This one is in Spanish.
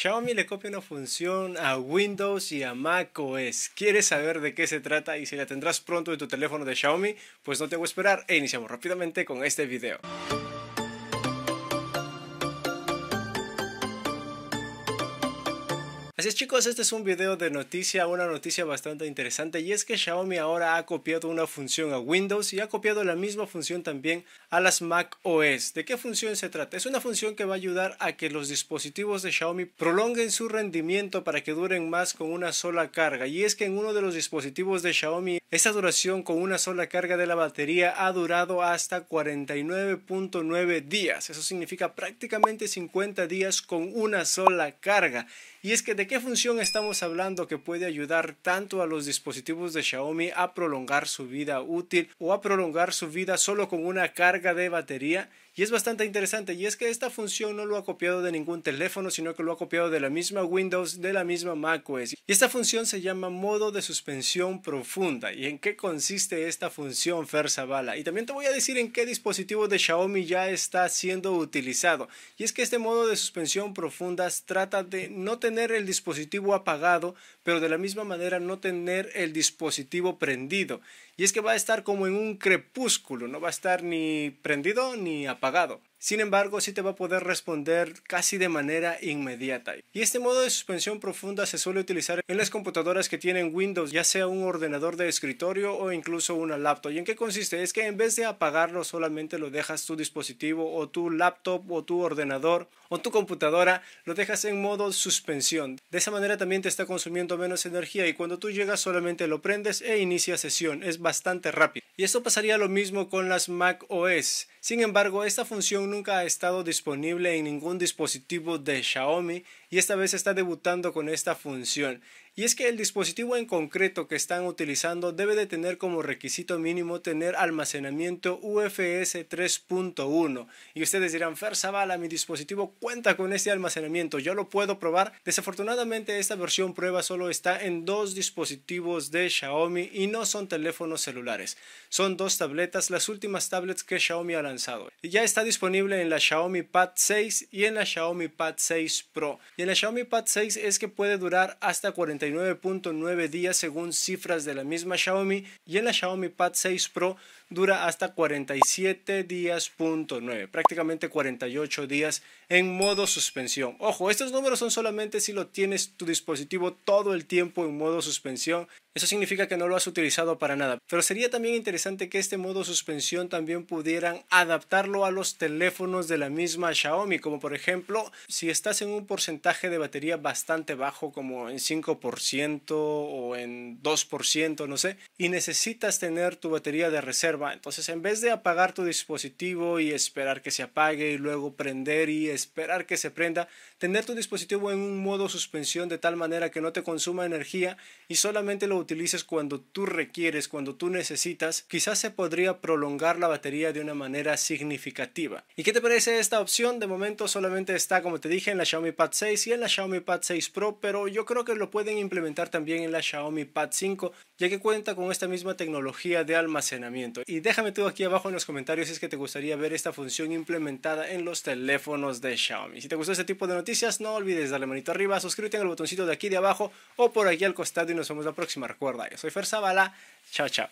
Xiaomi le copia una función a Windows y a macOS. ¿Quieres saber de qué se trata y si la tendrás pronto en tu teléfono de Xiaomi? Pues no te voy a esperar e iniciamos rápidamente con este video. Así es chicos, este es un video de noticia, una noticia bastante interesante y es que Xiaomi ahora ha copiado una función a Windows y ha copiado la misma función también a las Mac OS. ¿De qué función se trata? Es una función que va a ayudar a que los dispositivos de Xiaomi prolonguen su rendimiento para que duren más con una sola carga y es que en uno de los dispositivos de Xiaomi esta duración con una sola carga de la batería ha durado hasta 49.9 días. Eso significa prácticamente 50 días con una sola carga. Y es que de qué función estamos hablando que puede ayudar tanto a los dispositivos de Xiaomi a prolongar su vida útil o a prolongar su vida solo con una carga de batería? Y es bastante interesante, y es que esta función no lo ha copiado de ningún teléfono, sino que lo ha copiado de la misma Windows, de la misma macOS. Y esta función se llama modo de suspensión profunda. ¿Y en qué consiste esta función, Fer Y también te voy a decir en qué dispositivo de Xiaomi ya está siendo utilizado. Y es que este modo de suspensión profunda trata de no tener el dispositivo apagado, pero de la misma manera no tener el dispositivo prendido. Y es que va a estar como en un crepúsculo, no va a estar ni prendido ni apagado sin embargo, sí te va a poder responder casi de manera inmediata. Y este modo de suspensión profunda se suele utilizar en las computadoras que tienen Windows, ya sea un ordenador de escritorio o incluso una laptop. ¿Y en qué consiste? Es que en vez de apagarlo solamente lo dejas tu dispositivo o tu laptop o tu ordenador o tu computadora, lo dejas en modo suspensión. De esa manera también te está consumiendo menos energía y cuando tú llegas solamente lo prendes e inicia sesión. Es bastante rápido y esto pasaría lo mismo con las Mac OS. Sin embargo, esta función nunca ha estado disponible en ningún dispositivo de Xiaomi y esta vez está debutando con esta función y es que el dispositivo en concreto que están utilizando debe de tener como requisito mínimo tener almacenamiento UFS 3.1 y ustedes dirán, Fer Zavala, mi dispositivo cuenta con este almacenamiento, yo lo puedo probar. Desafortunadamente esta versión prueba solo está en dos dispositivos de Xiaomi y no son teléfonos celulares, son dos tabletas, las últimas tablets que Xiaomi ha lanzado. Ya está disponible en la Xiaomi Pad 6 y en la Xiaomi Pad 6 Pro. Y en la Xiaomi Pad 6 es que puede durar hasta 40. 9.9 días según cifras de la misma Xiaomi y en la Xiaomi Pad 6 Pro dura hasta 47 días prácticamente 48 días en modo suspensión. Ojo, estos números son solamente si lo tienes tu dispositivo todo el tiempo en modo suspensión eso significa que no lo has utilizado para nada. Pero sería también interesante que este modo suspensión también pudieran adaptarlo a los teléfonos de la misma Xiaomi, como por ejemplo, si estás en un porcentaje de batería bastante bajo, como en 5% o en 2%, no sé, y necesitas tener tu batería de reserva, entonces en vez de apagar tu dispositivo y esperar que se apague y luego prender y esperar que se prenda, tener tu dispositivo en un modo suspensión de tal manera que no te consuma energía y solamente lo utilices cuando tú requieres, cuando tú necesitas, quizás se podría prolongar la batería de una manera significativa. ¿Y qué te parece esta opción? De momento solamente está, como te dije, en la Xiaomi Pad 6 y en la Xiaomi Pad 6 Pro, pero yo creo que lo pueden implementar también en la Xiaomi Pad 5, ya que cuenta con esta misma tecnología de almacenamiento. Y déjame tú aquí abajo en los comentarios si es que te gustaría ver esta función implementada en los teléfonos de Xiaomi. Si te gustó este tipo de noticias, no olvides darle manito arriba, suscríbete en el botoncito de aquí de abajo o por aquí al costado y nos vemos la próxima recuerda. Yo soy Fer Zavala. Chao, chao.